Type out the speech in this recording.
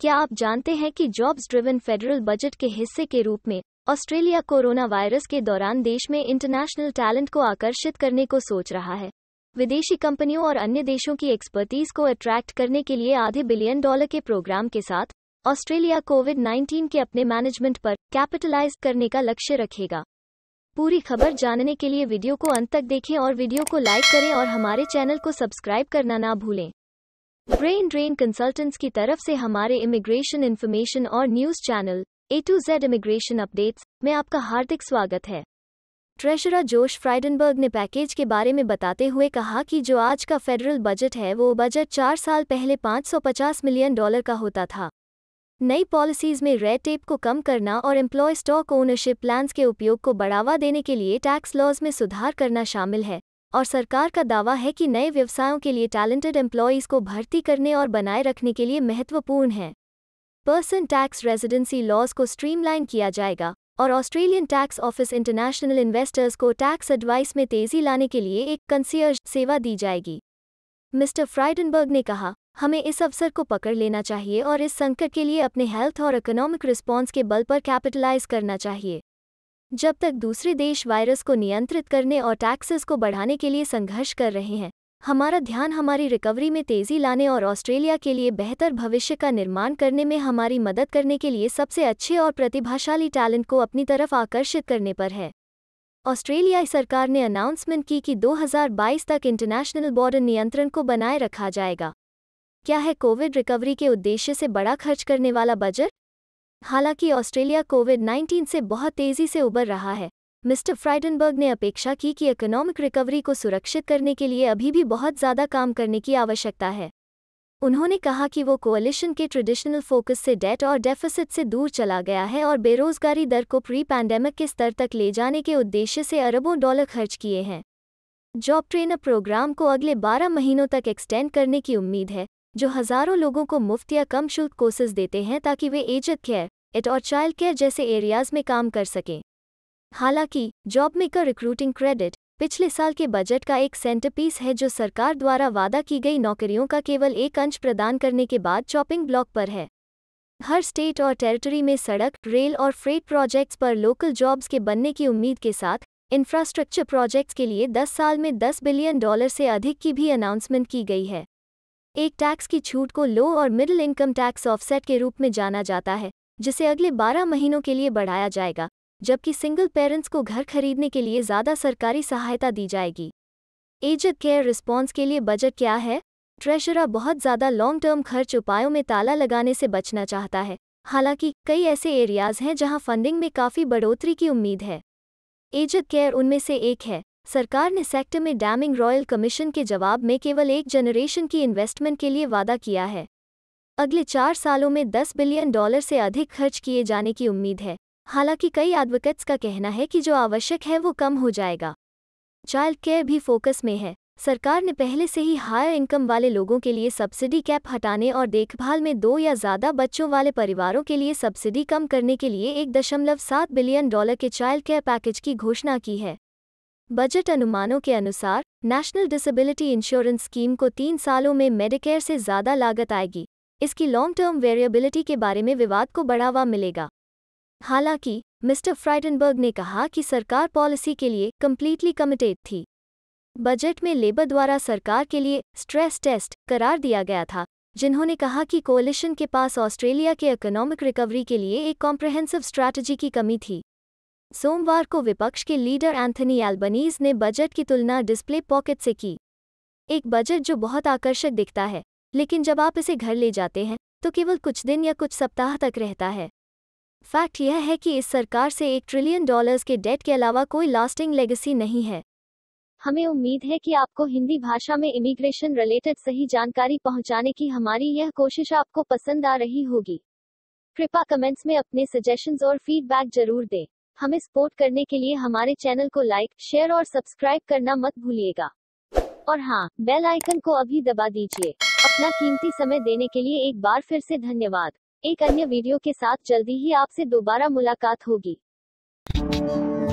क्या आप जानते हैं कि जॉब्स ड्रिवन फेडरल बजट के हिस्से के रूप में ऑस्ट्रेलिया कोरोना वायरस के दौरान देश में इंटरनेशनल टैलेंट को आकर्षित करने को सोच रहा है विदेशी कंपनियों और अन्य देशों की एक्सपर्टीज को अट्रैक्ट करने के लिए आधे बिलियन डॉलर के प्रोग्राम के साथ ऑस्ट्रेलिया कोविड 19 के अपने मैनेजमेंट पर कैपिटलाइज करने का लक्ष्य रखेगा पूरी खबर जानने के लिए वीडियो को अंत तक देखें और वीडियो को लाइक करें और हमारे चैनल को सब्सक्राइब करना ना भूलें ब्रेन ड्रेन कंसल्टेंट्स की तरफ से हमारे इमिग्रेशन इन्फॉर्मेशन और news channel A to Z immigration updates में आपका हार्दिक स्वागत है ट्रेशरा जोश फ्राइडनबर्ग ने पैकेज के बारे में बताते हुए कहा कि जो आज का फेडरल बजट है वो बजट चार साल पहले 550 मिलियन डॉलर का होता था नई पॉलिसीज में रेड टेप को कम करना और एम्प्लॉय स्टॉक ओनरशिप प्लान्स के उपयोग को बढ़ावा देने के लिए टैक्स लॉज में सुधार करना शामिल है और सरकार का दावा है कि नए व्यवसायों के लिए टैलेंटेड एम्प्लॉयज़ को भर्ती करने और बनाए रखने के लिए महत्वपूर्ण है पर्सन टैक्स रेजिडेंसी लॉज को स्ट्रीमलाइन किया जाएगा और Australian tax office international investors को टैक्स एडवाइस में तेजी लाने के लिए एक कंसियर्ज सेवा दी जाएगी मिस्टर फ्राइडनबर्ग ने कहा हमें इस अवसर को पकड़ लेना चाहिए और इस संकट के लिए अपने हेल्थ और इकोनॉमिक रिस्पॉन्स के बल पर कैपिटलाइज करना चाहिए जब तक दूसरे देश वायरस को नियंत्रित करने और टैक्सेस को बढ़ाने के लिए संघर्ष कर रहे हैं हमारा ध्यान हमारी रिकवरी में तेजी लाने और ऑस्ट्रेलिया के लिए बेहतर भविष्य का निर्माण करने में हमारी मदद करने के लिए सबसे अच्छे और प्रतिभाशाली टैलेंट को अपनी तरफ आकर्षित करने पर है ऑस्ट्रेलियाई सरकार ने अनाउंसमेंट की कि 2022 तक इंटरनेशनल बॉर्डर नियंत्रण को बनाए रखा जाएगा क्या है कोविड रिकवरी के उद्देश्य से बड़ा खर्च करने वाला बजट हालांकि ऑस्ट्रेलिया कोविड 19 से बहुत तेजी से उबर रहा है मिस्टर फ्राइडनबर्ग ने अपेक्षा की कि इकोनॉमिक रिकवरी को सुरक्षित करने के लिए अभी भी बहुत ज़्यादा काम करने की आवश्यकता है उन्होंने कहा कि वो कोअलिशन के ट्रेडिशनल फोकस से डेट और डेफिसिट से दूर चला गया है और बेरोजगारी दर को प्री पैंडेमिक के स्तर तक ले जाने के उद्देश्य से अरबों डॉलर खर्च किए हैं जॉब ट्रेनर प्रोग्राम को अगले 12 महीनों तक एक्सटेंड करने की उम्मीद है जो हजारों लोगों को मुफ्त या कम शुल्क कोर्सेज देते हैं ताकि वे एजड केयर इट और चाइल्ड केयर जैसे एरियाज में काम कर सकें हालांकि जॉब मेकर रिक्रूटिंग क्रेडिट पिछले साल के बजट का एक सेंटरपीस है जो सरकार द्वारा वादा की गई नौकरियों का केवल एक अंश प्रदान करने के बाद चॉपिंग ब्लॉक पर है हर स्टेट और टेरिटरी में सड़क रेल और फ्रेट प्रोजेक्ट्स पर लोकल जॉब्स के बनने की उम्मीद के साथ इंफ्रास्ट्रक्चर प्रोजेक्ट्स के लिए 10 साल में 10 बिलियन डॉलर से अधिक की भी अनाउंसमेंट की गई है एक टैक्स की छूट को लो और मिडिल इनकम टैक्स ऑफसेट के रूप में जाना जाता है जिसे अगले 12 महीनों के लिए बढ़ाया जाएगा जबकि सिंगल पेरेंट्स को घर खरीदने के लिए ज़्यादा सरकारी सहायता दी जाएगी एजड केयर रिस्पॉन्स के लिए बजट क्या है ट्रेशरा बहुत ज़्यादा लॉन्ग टर्म खर्च उपायों में ताला लगाने से बचना चाहता है हालांकि कई ऐसे एरियाज़ हैं जहां फंडिंग में काफ़ी बढ़ोतरी की उम्मीद है एजड केयर उनमें से एक है सरकार ने सेक्टर में डैमिंग रॉयल कमीशन के जवाब में केवल एक जनरेशन की इन्वेस्टमेंट के लिए वादा किया है अगले चार सालों में 10 बिलियन डॉलर से अधिक खर्च किए जाने की उम्मीद है हालांकि कई एडवोकेट्स का कहना है कि जो आवश्यक है वो कम हो जाएगा चाइल्ड केयर भी फोकस में है सरकार ने पहले से ही हायर इनकम वाले लोगों के लिए सब्सिडी कैप हटाने और देखभाल में दो या ज़्यादा बच्चों वाले परिवारों के लिए सब्सिडी कम करने के लिए एक दशमलव सात बिलियन डॉलर के चाइल्ड केयर पैकेज की घोषणा की है बजट अनुमानों के अनुसार नेशनल डिसेबिलिटी इंश्योरेंस स्कीम को तीन सालों में मेडिकेयर से ज़्यादा लागत आएगी इसकी लॉन्ग टर्म वेरिएबिलिटी के बारे में विवाद को बढ़ावा मिलेगा हालांकि मिस्टर फ्राइडनबर्ग ने कहा कि सरकार पॉलिसी के लिए कम्प्लीटली कमिटेड थी बजट में लेबर द्वारा सरकार के लिए स्ट्रेस टेस्ट करार दिया गया था जिन्होंने कहा कि कोलिशन के पास ऑस्ट्रेलिया के इकोनॉमिक रिकवरी के लिए एक कॉम्प्रहेंसिव स्ट्रैटेजी की कमी थी सोमवार को विपक्ष के लीडर एंथनी एल्बनीज ने बजट की तुलना डिस्प्ले पॉकेट से की एक बजट जो बहुत आकर्षक दिखता है लेकिन जब आप इसे घर ले जाते हैं तो केवल कुछ दिन या कुछ सप्ताह तक रहता है फैक्ट यह है कि इस सरकार से एक ट्रिलियन डॉलर्स के डेट के अलावा कोई लास्टिंग लेगेसी नहीं है हमें उम्मीद है कि आपको हिंदी भाषा में इमिग्रेशन रिलेटेड सही जानकारी पहुंचाने की हमारी यह कोशिश आपको पसंद आ रही होगी कृपा कमेंट्स में अपने सजेशंस और फीडबैक जरूर दें हमें सपोर्ट करने के लिए हमारे चैनल को लाइक शेयर और सब्सक्राइब करना मत भूलिएगा और हाँ बेल आइकन को अभी दबा दीजिए अपना कीमती समय देने के लिए एक बार फिर से धन्यवाद एक अन्य वीडियो के साथ जल्दी ही आपसे दोबारा मुलाकात होगी